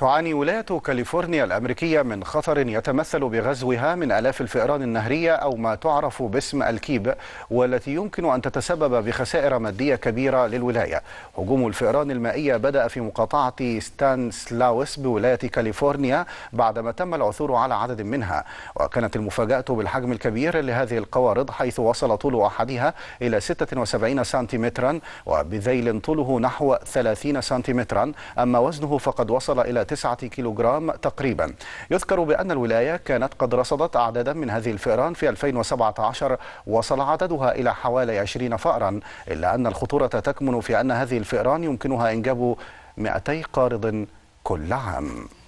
تعاني ولاية كاليفورنيا الأمريكية من خطر يتمثل بغزوها من آلاف الفئران النهرية أو ما تعرف باسم الكيب والتي يمكن أن تتسبب بخسائر مادية كبيرة للولاية هجوم الفئران المائية بدأ في مقاطعة ستانسلاوس بولاية كاليفورنيا بعدما تم العثور على عدد منها وكانت المفاجأة بالحجم الكبير لهذه القوارض حيث وصل طول أحدها إلى 76 سنتيمترا وبذيل طوله نحو 30 سنتيمترا أما وزنه فقد وصل إلى 9 كيلوغرام تقريبا يذكر بأن الولاية كانت قد رصدت أعدادا من هذه الفئران في 2017 وصل عددها إلى حوالي 20 فأرا إلا أن الخطورة تكمن في أن هذه الفئران يمكنها إنجاب 200 قارض كل عام